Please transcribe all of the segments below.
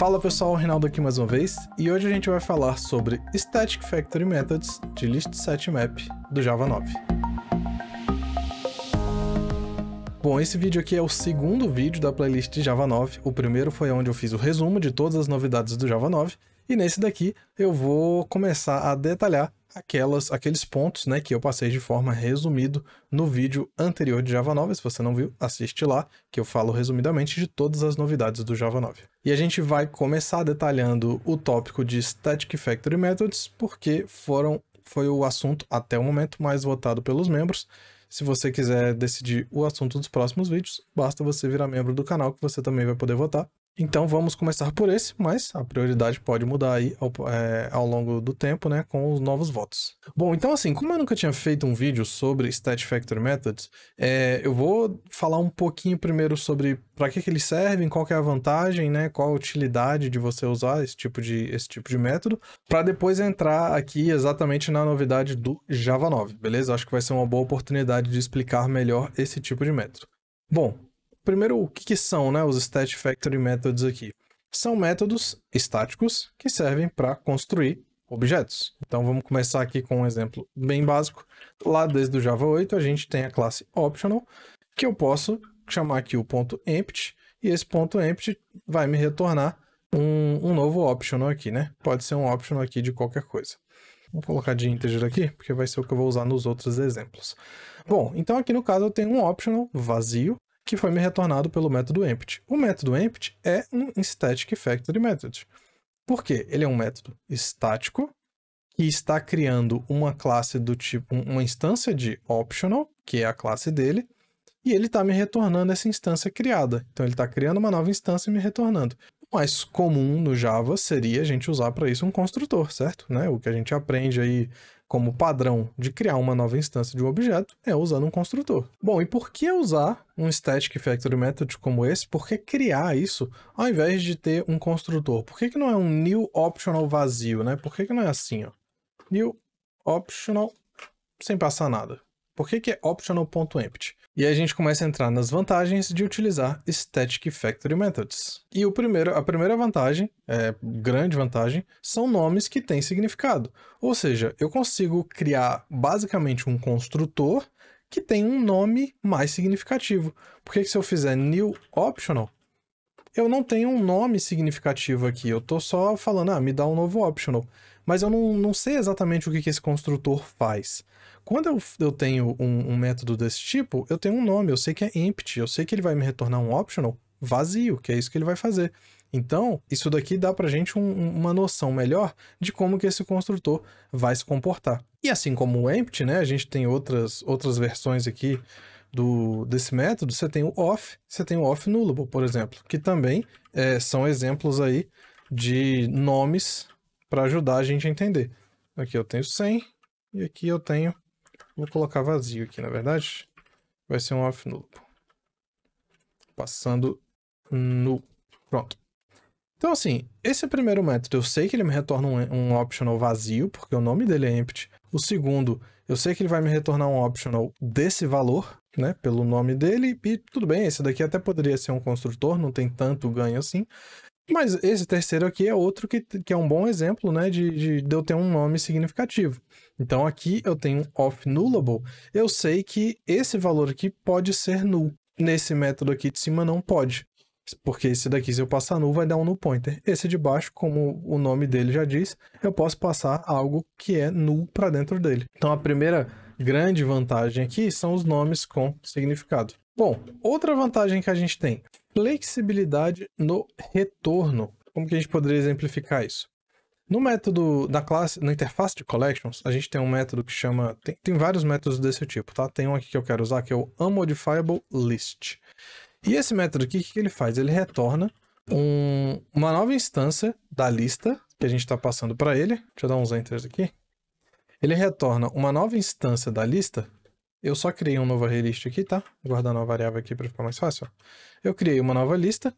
Fala pessoal, Reinaldo aqui mais uma vez, e hoje a gente vai falar sobre Static Factory Methods de List Set Map do Java 9. Bom, esse vídeo aqui é o segundo vídeo da playlist de Java 9, o primeiro foi onde eu fiz o resumo de todas as novidades do Java 9, e nesse daqui eu vou começar a detalhar aquelas, aqueles pontos né, que eu passei de forma resumida no vídeo anterior de Java 9. Se você não viu, assiste lá, que eu falo resumidamente de todas as novidades do Java 9. E a gente vai começar detalhando o tópico de Static Factory Methods, porque foram, foi o assunto, até o momento, mais votado pelos membros. Se você quiser decidir o assunto dos próximos vídeos, basta você virar membro do canal que você também vai poder votar. Então vamos começar por esse, mas a prioridade pode mudar aí ao, é, ao, longo do tempo, né, com os novos votos. Bom, então assim, como eu nunca tinha feito um vídeo sobre Stat Factory Methods, é, eu vou falar um pouquinho primeiro sobre para que, que eles servem, qual é a vantagem, né, qual a utilidade de você usar esse tipo de, esse tipo de método, para depois entrar aqui exatamente na novidade do Java 9, beleza? Acho que vai ser uma boa oportunidade de explicar melhor esse tipo de método. Bom, primeiro, o que, que são né, os static Factory Methods aqui? São métodos estáticos que servem para construir objetos. Então vamos começar aqui com um exemplo bem básico. Lá desde o Java 8 a gente tem a classe Optional, que eu posso chamar aqui o ponto empty e esse ponto empty vai me retornar um, um novo Optional aqui, né? Pode ser um Optional aqui de qualquer coisa. Vou colocar de integer aqui, porque vai ser o que eu vou usar nos outros exemplos. Bom, então aqui no caso eu tenho um optional vazio, que foi me retornado pelo método empty. O método empty é um static factory method. Por quê? Ele é um método estático que está criando uma classe do tipo, uma instância de optional, que é a classe dele, e ele está me retornando essa instância criada. Então ele está criando uma nova instância e me retornando mais comum no Java seria a gente usar para isso um construtor, certo? Né? O que a gente aprende aí como padrão de criar uma nova instância de um objeto é usando um construtor. Bom, e por que usar um static factory method como esse? Por que criar isso ao invés de ter um construtor? Por que, que não é um new optional vazio, né? Por que, que não é assim, ó? New optional sem passar nada. Por que, que é optional.empty? E a gente começa a entrar nas vantagens de utilizar Static Factory Methods. E o primeiro, a primeira vantagem, é, grande vantagem, são nomes que têm significado. Ou seja, eu consigo criar basicamente um construtor que tem um nome mais significativo. Porque se eu fizer new optional, eu não tenho um nome significativo aqui, eu estou só falando, ah, me dá um novo optional. Mas eu não, não sei exatamente o que, que esse construtor faz. Quando eu, eu tenho um, um método desse tipo, eu tenho um nome, eu sei que é empty, eu sei que ele vai me retornar um optional vazio, que é isso que ele vai fazer. Então, isso daqui dá para gente um, uma noção melhor de como que esse construtor vai se comportar. E assim como o empty, né, a gente tem outras, outras versões aqui do, desse método, você tem o off, você tem o off nullable, por exemplo, que também é, são exemplos aí de nomes para ajudar a gente a entender. Aqui eu tenho 100 e aqui eu tenho Vou colocar vazio aqui, na verdade. Vai ser um off null, Passando null, Pronto. Então, assim, esse é o primeiro método. Eu sei que ele me retorna um, um optional vazio, porque o nome dele é empty. O segundo, eu sei que ele vai me retornar um optional desse valor, né, pelo nome dele, e tudo bem, esse daqui até poderia ser um construtor, não tem tanto ganho assim. Mas esse terceiro aqui é outro que, que é um bom exemplo, né, de, de, de eu ter um nome significativo. Então aqui eu tenho off nullable. Eu sei que esse valor aqui pode ser null. Nesse método aqui de cima não pode. Porque esse daqui, se eu passar null, vai dar um null pointer. Esse de baixo, como o nome dele já diz, eu posso passar algo que é null para dentro dele. Então a primeira grande vantagem aqui são os nomes com significado. Bom, outra vantagem que a gente tem, flexibilidade no retorno. Como que a gente poderia exemplificar isso? No método da classe, na interface de collections, a gente tem um método que chama, tem, tem vários métodos desse tipo, tá? Tem um aqui que eu quero usar que é o unmodifiable list. E esse método aqui, o que ele faz? Ele retorna um, uma nova instância da lista que a gente está passando para ele. Deixa eu dar uns enters aqui. Ele retorna uma nova instância da lista eu só criei um novo ArrayList aqui, tá? Vou guardar uma variável aqui para ficar mais fácil. Eu criei uma nova lista.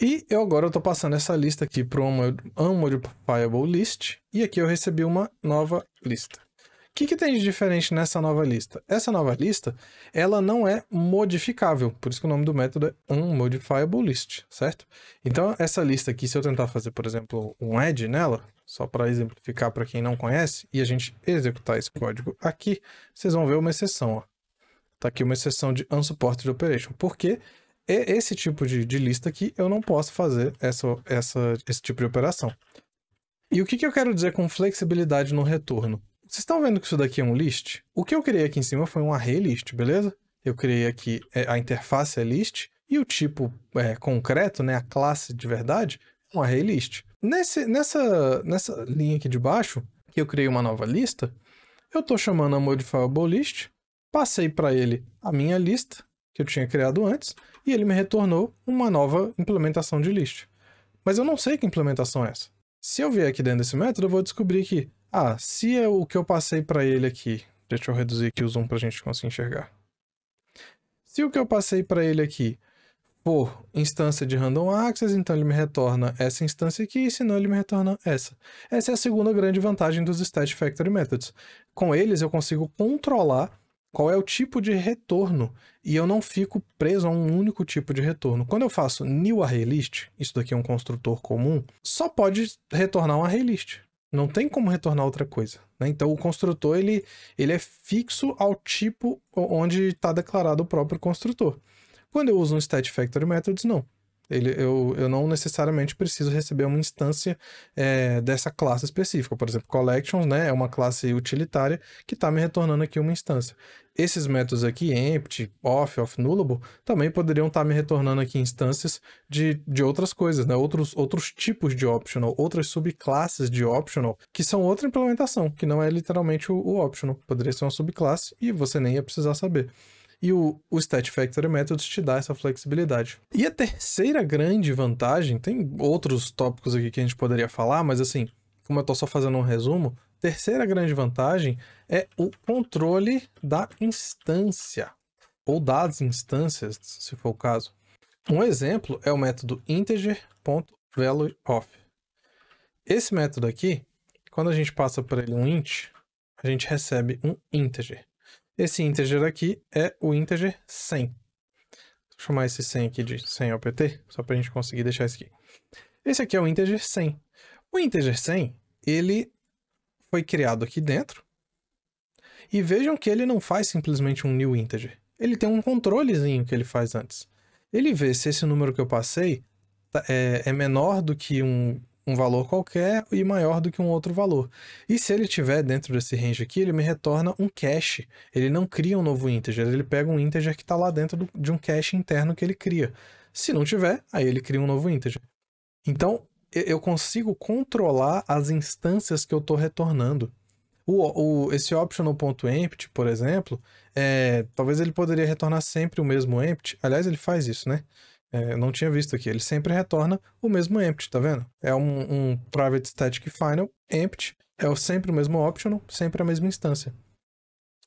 E eu agora estou passando essa lista aqui para uma unmodifiable list. E aqui eu recebi uma nova lista. O que, que, tem de diferente nessa nova lista? Essa nova lista, ela não é modificável, por isso que o nome do método é unmodifiableList, list, certo? Então, essa lista aqui, se eu tentar fazer, por exemplo, um add nela, só para exemplificar para quem não conhece, e a gente executar esse código aqui, vocês vão ver uma exceção. Está Tá aqui uma exceção de unsupported operation, porque é esse tipo de, de lista aqui eu não posso fazer essa, essa, esse tipo de operação. E o que, que eu quero dizer com flexibilidade no retorno? Vocês estão vendo que isso daqui é um list? O que eu criei aqui em cima foi um array list, beleza? Eu criei aqui é, a interface é list e o tipo é, concreto, né, a classe de verdade, é um array list. Nesse, nessa, nessa linha aqui de baixo, que eu criei uma nova lista, eu estou chamando a modifiableList, passei para ele a minha lista que eu tinha criado antes, e ele me retornou uma nova implementação de list. Mas eu não sei que implementação é essa. Se eu vier aqui dentro desse método, eu vou descobrir que, ah, se é o que eu passei para ele aqui, deixa eu reduzir aqui o zoom para a gente conseguir enxergar. Se o que eu passei para ele aqui por instância de random access, então ele me retorna essa instância aqui, senão ele me retorna essa. Essa é a segunda grande vantagem dos Stat Factory Methods. Com eles eu consigo controlar qual é o tipo de retorno e eu não fico preso a um único tipo de retorno. Quando eu faço new ArrayList, isso daqui é um construtor comum, só pode retornar um ArrayList. Não tem como retornar outra coisa. Né? Então o construtor ele, ele é fixo ao tipo onde está declarado o próprio construtor. Quando eu uso um Stat Factory Methods, não. Ele, eu, eu não necessariamente preciso receber uma instância é, dessa classe específica. Por exemplo, collections né, é uma classe utilitária que está me retornando aqui uma instância. Esses métodos aqui, empty, off, off nullable, também poderiam estar tá me retornando aqui instâncias de, de outras coisas, né? outros, outros tipos de optional, outras subclasses de optional, que são outra implementação, que não é literalmente o, o optional. Poderia ser uma subclasse e você nem ia precisar saber. E o, o Stat Factory Methods te dá essa flexibilidade. E a terceira grande vantagem, tem outros tópicos aqui que a gente poderia falar, mas assim, como eu estou só fazendo um resumo, terceira grande vantagem é o controle da instância, ou das instâncias, se for o caso. Um exemplo é o método integer.valueOf. Esse método aqui, quando a gente passa para ele um int, a gente recebe um integer. Esse integer aqui é o integer 100. Vou chamar esse 100 aqui de 100 OPT, só para a gente conseguir deixar isso aqui. Esse aqui é o integer 100. O integer 100, ele foi criado aqui dentro. E vejam que ele não faz simplesmente um new integer. Ele tem um controlezinho que ele faz antes. Ele vê se esse número que eu passei tá, é, é, menor do que um um valor qualquer e maior do que um outro valor. E se ele tiver dentro desse range aqui, ele me retorna um cache. Ele não cria um novo integer, ele pega um integer que está lá dentro do, de um cache interno que ele cria. Se não tiver, aí ele cria um novo integer. Então, eu consigo controlar as instâncias que eu estou retornando. O, o, esse optional.empty, por exemplo, é, talvez ele poderia retornar sempre o mesmo empty. Aliás, ele faz isso, né? É, eu não tinha visto aqui. Ele sempre retorna o mesmo empty, tá vendo? É um, um private static final, empty, é sempre o mesmo optional, sempre a mesma instância.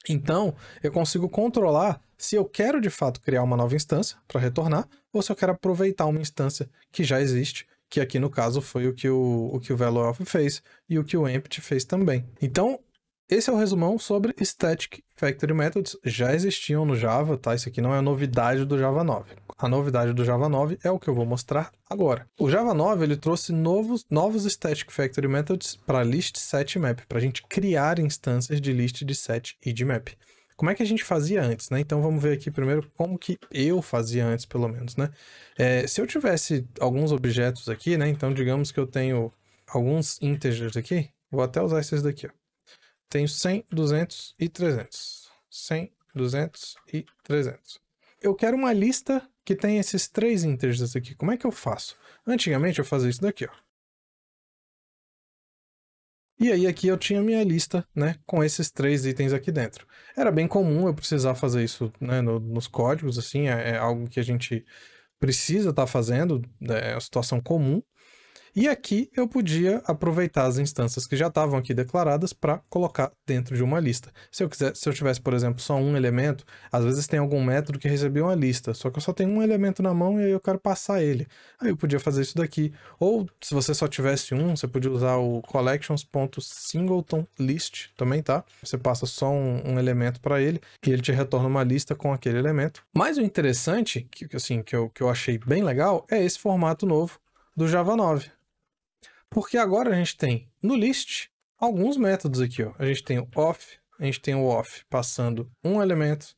Então, eu consigo controlar se eu quero de fato criar uma nova instância para retornar, ou se eu quero aproveitar uma instância que já existe, que aqui no caso foi o que o, o, que o VeloElf fez e o que o Empty fez também. Então, esse é o resumão sobre Static Factory Methods. Já existiam no Java, tá? Isso aqui não é novidade do Java 9. A novidade do Java 9 é o que eu vou mostrar agora. O Java 9 ele trouxe novos, novos Static Factory Methods para list set map, para a gente criar instâncias de list de set e de map. Como é que a gente fazia antes, né? Então vamos ver aqui primeiro como que eu fazia antes, pelo menos, né? É, se eu tivesse alguns objetos aqui, né? Então digamos que eu tenho alguns integers aqui. Vou até usar esses daqui, ó. Tenho 100, 200 e 300. 100, 200 e 300. Eu quero uma lista que tem esses três integers aqui. Como é que eu faço? Antigamente eu fazia isso daqui, ó. E aí aqui eu tinha minha lista, né, com esses três itens aqui dentro. Era bem comum eu precisar fazer isso, né, no, nos códigos, assim, é, é, algo que a gente precisa estar tá fazendo, né, é uma situação comum. E aqui eu podia aproveitar as instâncias que já estavam aqui declaradas para colocar dentro de uma lista. Se eu quiser, se eu tivesse, por exemplo, só um elemento, às vezes tem algum método que recebeu uma lista, só que eu só tenho um elemento na mão e aí eu quero passar ele. Aí eu podia fazer isso daqui. Ou se você só tivesse um, você podia usar o collections.singleton_list também, tá? Você passa só um, um elemento para ele e ele te retorna uma lista com aquele elemento. Mas o interessante, que assim, que eu, que eu achei bem legal, é esse formato novo do Java 9. Porque agora a gente tem no list alguns métodos aqui. Ó. A gente tem o off, a gente tem o off passando um elemento,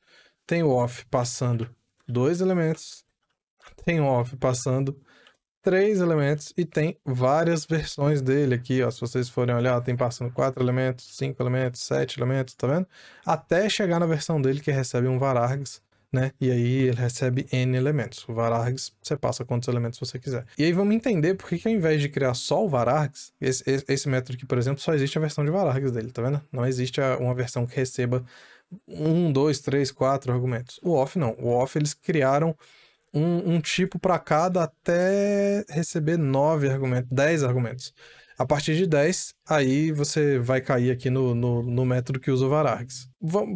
tem o off passando dois elementos, tem o off passando três elementos e tem várias versões dele aqui, ó. Se vocês forem olhar, tem passando quatro elementos, cinco elementos, sete elementos, tá vendo? Até chegar na versão dele que recebe um varargs né? E aí ele recebe N elementos. O varargs, você passa quantos elementos você quiser. E aí vamos entender por que, que ao invés de criar só o varargs, esse, esse método aqui, por exemplo, só existe a versão de varargs dele, tá vendo? Não existe uma versão que receba um, dois, três, quatro argumentos. O off não. O off eles criaram um, um tipo para cada até receber nove argumentos, dez argumentos. A partir de 10, aí você vai cair aqui no, no, no método que usa o Varargs.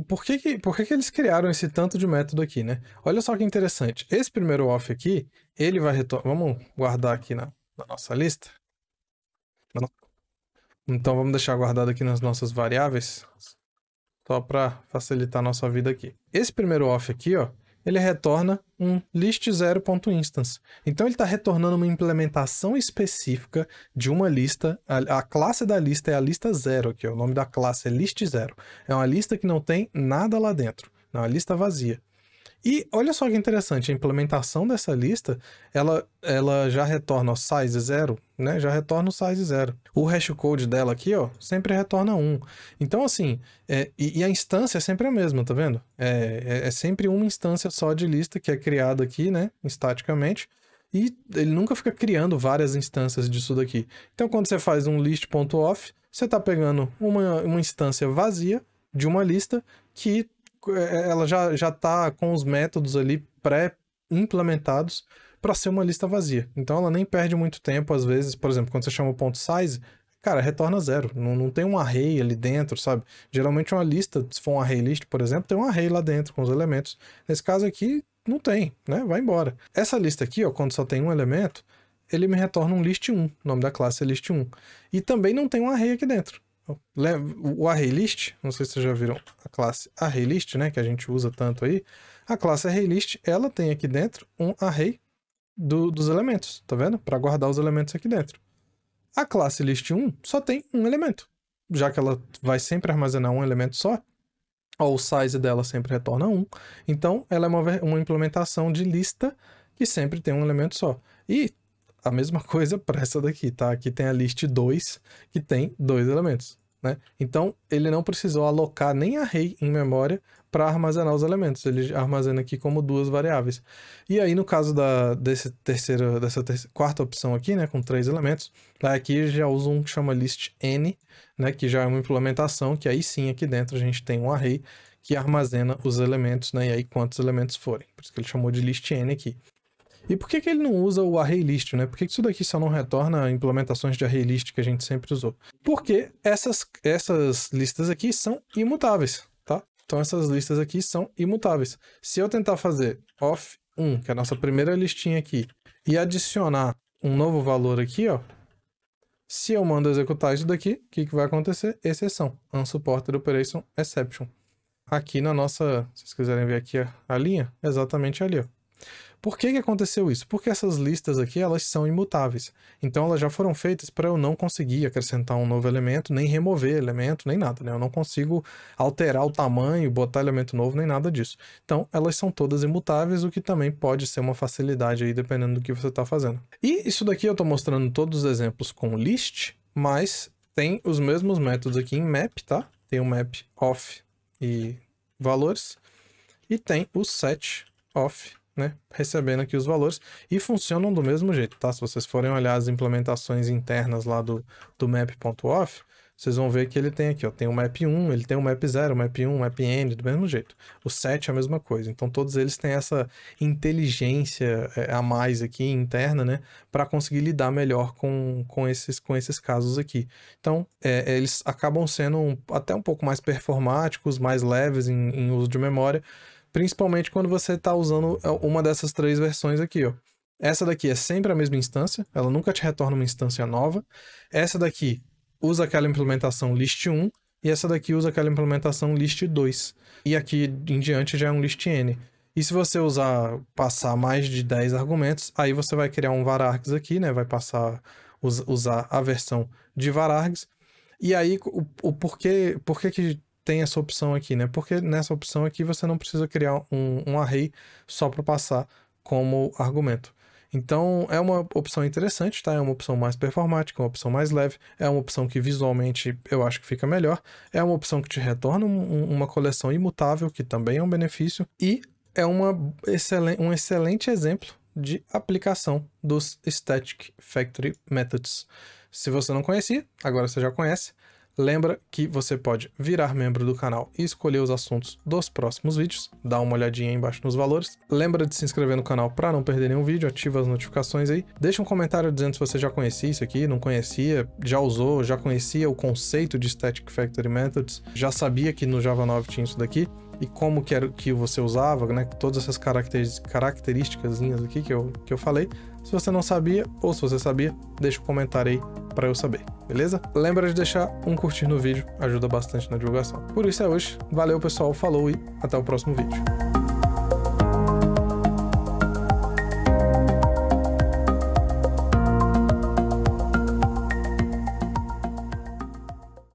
Por, que, que, por que, que eles criaram esse tanto de método aqui, né? Olha só que interessante. Esse primeiro off aqui, ele vai retornar... Vamos guardar aqui na, na nossa lista. Então vamos deixar guardado aqui nas nossas variáveis, só para facilitar a nossa vida aqui. Esse primeiro off aqui, ó, ele retorna um list0.instance. Então ele está retornando uma implementação específica de uma lista. A, a, classe da lista é a lista 0 aqui. Ó. O nome da classe é list0. É uma lista que não tem nada lá dentro. É uma lista vazia. E olha só que interessante, a implementação dessa lista, ela, ela já retorna o size 0, né? Já retorna o size 0. O hash code dela aqui, ó, sempre retorna 1. Um. Então, assim, é, e, e, a instância é sempre a mesma, tá vendo? É, é, é, sempre uma instância só de lista que é criada aqui, né? Estaticamente. E ele nunca fica criando várias instâncias disso daqui. Então, quando você faz um list.off, você está pegando uma, uma instância vazia de uma lista que é, é, ela já já está com os métodos ali pré implementados para ser uma lista vazia. Então ela nem perde muito tempo às vezes, por exemplo, quando você chama o ponto .size, cara, retorna zero. Não, não tem um array ali dentro, sabe? Geralmente uma lista, se for um array list, por exemplo, tem um array lá dentro com os elementos. Nesse caso aqui, não tem, né? Vai embora. Essa lista aqui, ó, quando só tem um elemento, ele me retorna um list1. nome da classe é list1. E também não tem um array aqui dentro o ArrayList, não sei se vocês já viram a classe ArrayList, né, que a gente usa tanto aí. A classe ArrayList, ela tem aqui dentro um array do, dos elementos, tá vendo? Para guardar os elementos aqui dentro. A classe list1 só tem um elemento, já que ela vai sempre armazenar um elemento só, o size dela sempre retorna 1, então ela é uma, uma implementação de lista que sempre tem um elemento só. E a mesma coisa para essa daqui, tá? Aqui tem a list 2, que tem dois elementos, né? Então, ele não precisou alocar nem array em memória para armazenar os elementos. Ele armazena aqui como duas variáveis. E aí, no caso da, desse terceiro, dessa quarta opção aqui, né, com três elementos, aqui já usa um que chama list n, né, que já é uma implementação, que aí sim, aqui dentro a gente tem um array que armazena os elementos, né, e aí quantos elementos forem. Por isso que ele chamou de list n aqui. E por que, que ele não usa o ArrayList, né? Por que, isso daqui só não retorna implementações de ArrayList que a gente sempre usou? Porque essas, essas listas aqui são imutáveis, tá? Então essas listas aqui são imutáveis. Se eu tentar fazer off1, que é a nossa primeira listinha aqui, e adicionar um novo valor aqui, ó, se eu mando executar isso daqui, o que, que vai acontecer? Exceção, unsupported operation exception. Aqui na nossa, se vocês quiserem ver aqui a, a linha, é exatamente ali, ó. Por que, que aconteceu isso? Porque essas listas aqui, elas são imutáveis. Então, elas já foram feitas para eu não conseguir acrescentar um novo elemento, nem remover elemento, nem nada, né? Eu não consigo alterar o tamanho, botar elemento novo, nem nada disso. Então, elas são todas imutáveis, o que também pode ser uma facilidade aí, dependendo do que você está fazendo. E isso daqui eu estou mostrando todos os exemplos com list, mas tem os mesmos métodos aqui em map, tá? Tem o map off e valores, e tem o set off né, recebendo aqui os valores e funcionam do mesmo jeito, tá? Se vocês forem olhar as implementações internas lá do, do map.off, vocês vão ver que ele tem aqui, ó, tem o map 1, ele tem o map 0, o map 1, o mapn, do mesmo jeito. O set é a mesma coisa. Então todos eles têm essa inteligência é, a mais aqui interna, né, para conseguir lidar melhor com, com, esses, com esses casos aqui. Então, é, é eles acabam sendo até um pouco mais performáticos, mais leves em, em uso de memória, principalmente quando você está usando é, uma dessas três versões aqui, ó. Essa daqui é sempre a mesma instância, ela nunca te retorna uma instância nova. Essa daqui usa aquela implementação list 1 e essa daqui usa aquela implementação list 2. E aqui em diante já é um list n. E se você usar passar mais de 10 argumentos, aí você vai criar um varargs aqui, né? Vai passar usar a versão de varargs. E aí o, o porquê, porquê que tem essa opção aqui, né? Porque nessa opção aqui você não precisa criar um, um array só para passar como argumento. Então é uma opção interessante, tá? É uma opção mais performática, uma opção mais leve, é uma opção que visualmente eu acho que fica melhor, é uma opção que te retorna um, uma coleção imutável, que também é um benefício, e é uma um excelente exemplo de aplicação dos Static Factory Methods. Se você não conhecia, agora você já conhece. Lembra que você pode virar membro do canal e escolher os assuntos dos próximos vídeos. Dá uma olhadinha aí embaixo nos valores. Lembra de se inscrever no canal para não perder nenhum vídeo, ativa as notificações aí. Deixa um comentário dizendo se você já conhecia isso aqui, não conhecia, já usou, já conhecia o conceito de Static Factory Methods, já sabia que no Java 9 tinha isso daqui e como que era que você usava, né? Todas essas características aqui que eu, que eu falei. Se você não sabia ou se você sabia, deixa um comentário aí para eu saber, beleza? Lembra de deixar um curtir no vídeo, ajuda bastante na divulgação. Por isso é hoje. Valeu, pessoal, falou e até o próximo vídeo.